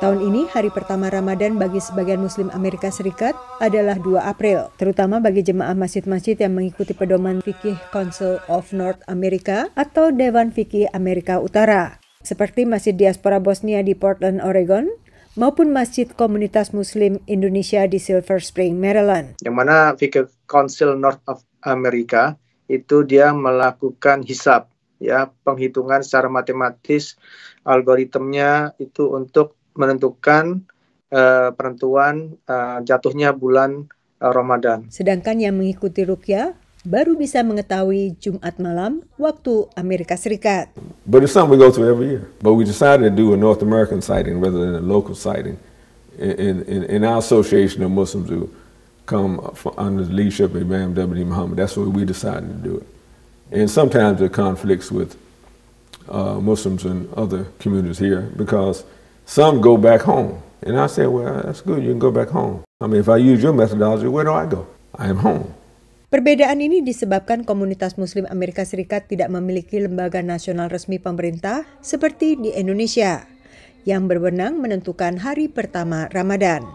Tahun ini, hari pertama Ramadan bagi sebagian Muslim Amerika Serikat adalah 2 April, terutama bagi jemaah masjid-masjid yang mengikuti pedoman fikih Council of North America atau Dewan Fikih Amerika Utara, seperti Masjid Diaspora Bosnia di Portland, Oregon, maupun Masjid Komunitas Muslim Indonesia di Silver Spring, Maryland. Yang mana Fikih Council North of America itu dia melakukan hisap, ya penghitungan secara matematis algoritmnya itu untuk menentukan uh, penentuan uh, jatuhnya bulan uh, Ramadan. Sedangkan yang mengikuti rukyah baru bisa mengetahui Jumat malam waktu Amerika Serikat. But it's something we go to every year. But we decided to do a North American sighting rather than a local sighting. In, in, in our association of Muslims who come under the leadership of Imam W. Muhammad, that's what we decided to do it. And sometimes it conflicts with uh, Muslims and other communities here because Some go back home. And I said, well, that's good. You can go back home. I mean, if I use your methodology, where do I go? I am home. Perbedaan ini disebabkan komunitas Muslim Amerika Serikat tidak memiliki lembaga nasional resmi pemerintah seperti di Indonesia yang berwenang menentukan hari pertama Ramadan.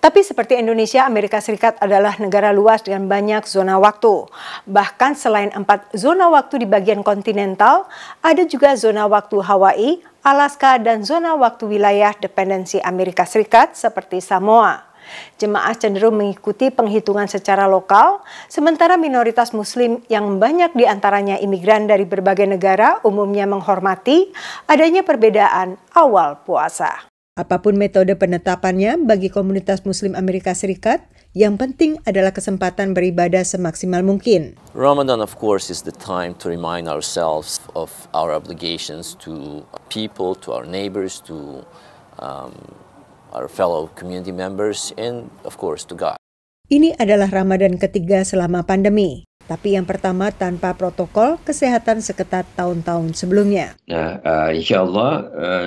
Tapi seperti Indonesia, Amerika Serikat adalah negara luas dengan banyak zona waktu. Bahkan selain empat zona waktu di bagian kontinental, ada juga zona waktu Hawaii, Alaska, dan zona waktu wilayah dependensi Amerika Serikat seperti Samoa. Jemaah cenderung mengikuti penghitungan secara lokal, sementara minoritas muslim yang banyak diantaranya imigran dari berbagai negara umumnya menghormati adanya perbedaan awal puasa. Apapun metode penetapannya bagi komunitas muslim Amerika Serikat, yang penting adalah kesempatan beribadah semaksimal mungkin. Ramadan of course is the time to remind ourselves of our obligations to people, to our neighbors, to um, our fellow community members and of course to God. Ini adalah Ramadan ketiga selama pandemi. Tapi yang pertama tanpa protokol kesehatan seketat tahun-tahun sebelumnya. Nah, uh, insya Allah uh,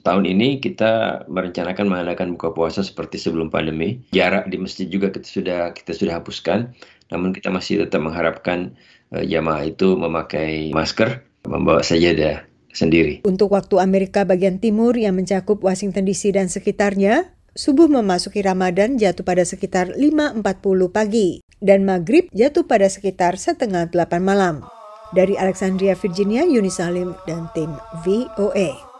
tahun ini kita merencanakan mengadakan buka puasa seperti sebelum pandemi. Jarak di masjid juga kita sudah kita sudah hapuskan. Namun kita masih tetap mengharapkan uh, jamaah itu memakai masker, membawa saja dah sendiri. Untuk waktu Amerika bagian timur yang mencakup Washington DC dan sekitarnya, subuh memasuki Ramadan jatuh pada sekitar 5.40 pagi dan maghrib jatuh pada sekitar setengah delapan malam. Dari Alexandria, Virginia, Yuni Salim dan tim VOA. E.